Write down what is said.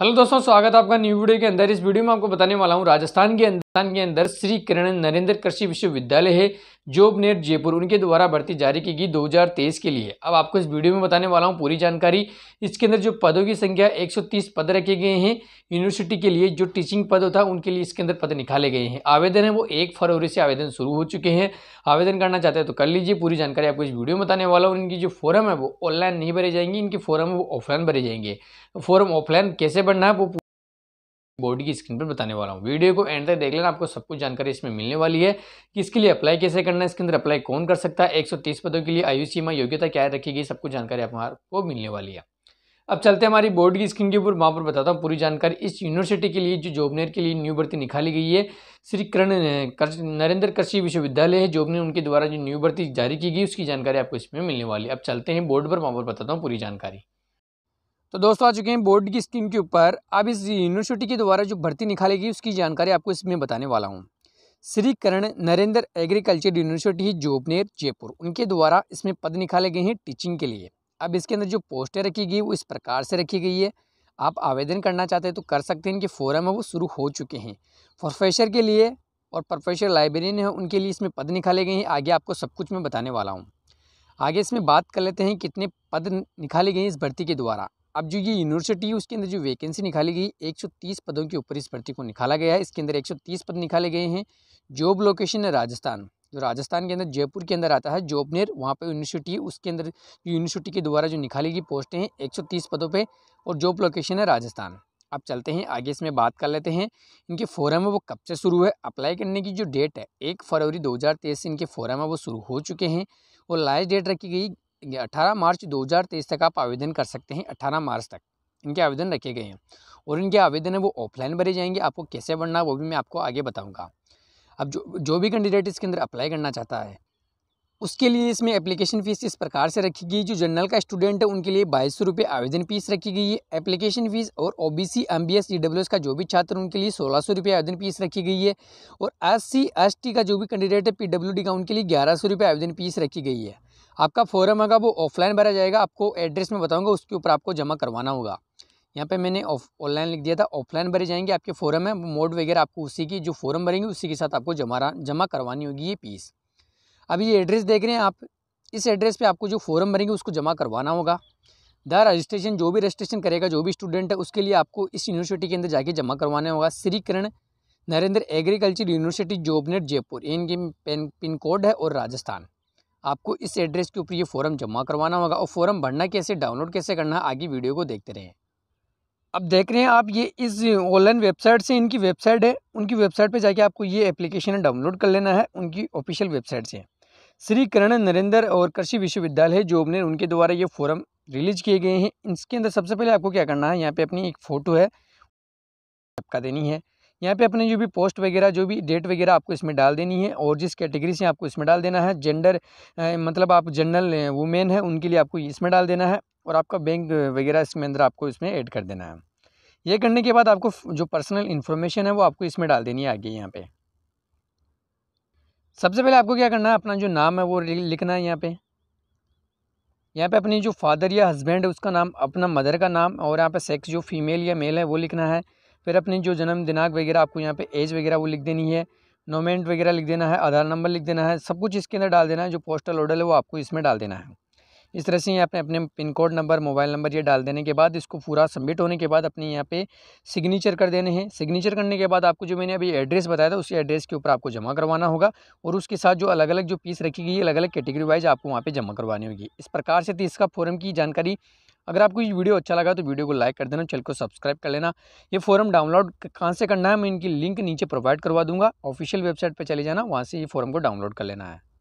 hello दोस्तों स्वागत है आपका न्यू वीडियो के अंदर इस वीडियो में आपको बताने वाला हूँ राजस्थान के अंदर राजस्थान के अंदर श्री किरण नरेंद्र कृषि विश्वविद्यालय है जॉब नेट जयपुर उनके द्वारा भर्ती जारी की गई 2023 के लिए अब आपको इस वीडियो में बताने वाला हूं पूरी जानकारी इसके अंदर जो पदों की संख्या 130 पद रखे गए हैं यूनिवर्सिटी के लिए जो टीचिंग पद था उनके लिए इसके अंदर पद निकाले गए हैं आवेदन है वो एक फरवरी से आवेदन शुरू हो चुके हैं आवेदन करना चाहते हैं तो कर लीजिए पूरी जानकारी आपको इस वीडियो में बताने वाला हूँ इनकी जो फॉरम है वो ऑनलाइन नहीं भरे जाएंगे इनके फॉरम वो ऑफलाइन भरे जाएंगे तो फॉर्म ऑफलाइन कैसे भरना है वो बोर्ड की स्क्रीन पर बताने वाला हूँ वीडियो को एंड तक देख लेना आपको सब कुछ जानकारी इसमें मिलने वाली है कि इसके लिए अप्लाई कैसे करना है इसके अंदर अप्लाई कौन कर सकता है 130 पदों के लिए आयु सीमा योग्यता क्या रखी गई सब कुछ जानकारी आपको मिलने वाली है अब चलते हैं हमारी बोर्ड की स्क्रीन के ऊपर वहाँ पर बताता हूँ पूरी जानकारी इस यूनिवर्सिटी के लिए जो जोबनेर के लिए न्यू भर्ती निकाली गई है श्री कर्ण नरेंद्र कृषि विश्वविद्यालय है जोबनेर उनके द्वारा जो न्यू भर्ती जारी की गई उसकी जानकारी आपको इसमें मिलने वाली है अब चलते हैं बोर्ड पर वहाँ पर बताता हूँ पूरी जानकारी तो दोस्तों आ चुके हैं बोर्ड की स्कीम के ऊपर अब इस यूनिवर्सिटी के द्वारा जो भर्ती निकालेगी उसकी जानकारी आपको इसमें बताने वाला हूँ श्री करण नरेंद्र एग्रीकल्चर यूनिवर्सिटी जोबनेर जयपुर उनके द्वारा इसमें पद निकाले गए हैं टीचिंग के लिए अब इसके अंदर जो पोस्टें रखी गई वो इस प्रकार से रखी गई है आप आवेदन करना चाहते हैं तो कर सकते हैं इनके फोरम है वो शुरू हो चुके हैं प्रोफेसर के लिए और प्रोफेसर लाइब्रेरियन है उनके लिए इसमें पद निकाले गए हैं आगे आपको सब कुछ मैं बताने वाला हूँ आगे इसमें बात कर लेते हैं कितने पद निकाले गए हैं इस भर्ती के द्वारा अब जो ये यूनिवर्सिटी है उसके अंदर जो वैकेंसी निकाली गई 130 पदों के ऊपर इस भर्ती को निकाला गया है इसके अंदर 130 पद निकाले गए हैं जॉब लोकेशन है राजस्थान जो राजस्थान के अंदर जयपुर के अंदर आता है जॉबनेर वहाँ पर यूनिवर्सिटी है उसके अंदर यूनिवर्सिटी के द्वारा जो निकाली गई पोस्टें हैं एक पदों पर और जॉब लोकेशन है राजस्थान अब चलते हैं आगे इसमें बात कर लेते हैं इनके फोरम है वो कब से शुरू है अप्लाई करने की जो डेट है एक फरवरी दो से इनके फोरम है वो शुरू हो चुके हैं और लास्ट डेट रखी गई अठारह मार्च 2023 तक आप आवेदन कर सकते हैं अठारह मार्च तक इनके आवेदन रखे गए हैं और इनके आवेदन है वो ऑफलाइन भरे जाएंगे आपको कैसे भरना वो भी मैं आपको आगे बताऊँगा अब जो जो भी कैंडिडेट इसके अंदर अप्लाई करना चाहता है उसके लिए इसमें एप्लीकेशन फ़ीस इस प्रकार से रखी गई जो जनरल का स्टूडेंट है उनके लिए बाईस सौ रुपये आवेदन फीस रखी गई है एप्लीकेशन फ़ीस और O B C M B S E W S का जो भी छात्र उनके लिए सोलह सौ रुपये आवेदन फीस रखी गई है और एस सी एस टी का जो भी कैंडिडेट है पी डब्ल्यू डी का उनके लिए ग्यारह सौ रुपये आवेदन फीस रखी गई है आपका फॉर्म होगा वो ऑफलाइन भरा जाएगा आपको एड्रेस में बताऊँगा उसके ऊपर आपको जमा करवाना होगा यहाँ पे मैंने ऑनलाइन लिख दिया था ऑफलाइन भरे जाएंगे आपके फॉर्म है मोड वगैरह आपको उसी की जो फॉर्म भरेंगे उसी के साथ आपको जमा जमा करवानी होगी ये पीस अब ये एड्रेस देख रहे हैं आप इस एड्रेस पे आपको जो फॉर्म भरेंगे उसको जमा करवाना होगा द रजिस्ट्रेशन जो भी रजिस्ट्रेशन करेगा जो भी स्टूडेंट है उसके लिए आपको इस यूनिवर्सिटी के अंदर जाके जमा करवाना होगा श्री किरण नरेंद्र एग्रीकल्चर यूनिवर्सिटी जोबनेट जयपुर इनकी पिन कोड है और राजस्थान आपको इस एड्रेस के ऊपर ये फॉर्म जमा करवाना होगा और फॉर्म भरना कैसे डाउनलोड कैसे करना है आगे वीडियो को देखते रहें अब देख रहे हैं आप ये इस ऑनलाइन वेबसाइट से इनकी वेबसाइट है उनकी वेबसाइट पे जाके आपको ये एप्लीकेशन डाउनलोड कर लेना है उनकी ऑफिशियल वेबसाइट से श्री करण नरेंद्र और कृषि विश्वविद्यालय जो अपने उनके द्वारा ये फॉर्म रिलीज किए गए हैं इसके अंदर सबसे पहले आपको क्या करना है यहाँ पर अपनी एक फ़ोटो है आपका देनी है यहाँ पे अपने जो भी पोस्ट वगैरह जो भी डेट वगैरह आपको इसमें डाल देनी है और जिस कैटेगरी से आपको इसमें डाल देना है जेंडर मतलब आप जनरल वुमेन है उनके लिए आपको इसमें डाल देना है और आपका बैंक वगैरह इसमें अंदर आपको इसमें ऐड कर देना है ये करने के बाद आपको जो पर्सनल इन्फॉर्मेशन है वो आपको इसमें डाल देनी है आगे यहाँ पर सबसे पहले आपको क्या करना है अपना जो नाम है वो लिखना है यहाँ पर यहाँ पे अपनी जो फादर या हस्बैंड है उसका नाम अपना मदर का नाम और यहाँ पे सेक्स जो फीमेल या मेल है वो लिखना है फिर अपनी जो जन्म दिनांक वगैरह आपको यहाँ पे एज वगैरह वो लिख देनी है नोमेंट वगैरह लिख देना है आधार नंबर लिख देना है सब कुछ इसके अंदर डाल देना है जो पोस्टल ऑर्डर है वो आपको इसमें डाल देना है इस तरह से यहाँ पे अपने pin code number mobile number ये डाल देने के बाद इसको पूरा सबमिट होने के बाद अपने यहाँ पे सिग्नेचर कर देने हैं सिग्नेचर करने के बाद आपको जो मैंने अभी एड्रेस बताया था उसी एड्रेस के ऊपर आपको जमा करवाना होगा और उसके साथ जो अलग अलग जो पीस रखी गई है अलग अलग कैटेगरी वाइज आपको वहाँ पर जमा करवानी होगी इस प्रकार से तो इसका का फॉरम की जानकारी अगर आपको ये वीडियो अच्छा लगा तो वीडियो को लाइक कर देना चैनल को सब्सक्राइब कर लेना ये फॉर्म डाउनलोड कहाँ से करना है मैं इनकी लिंक नीचे प्रोवाइड करवा दूंगा ऑफिशियल वेबसाइट पर चले जाना वहाँ से ये फॉर्म को डाउनलोड कर लेना है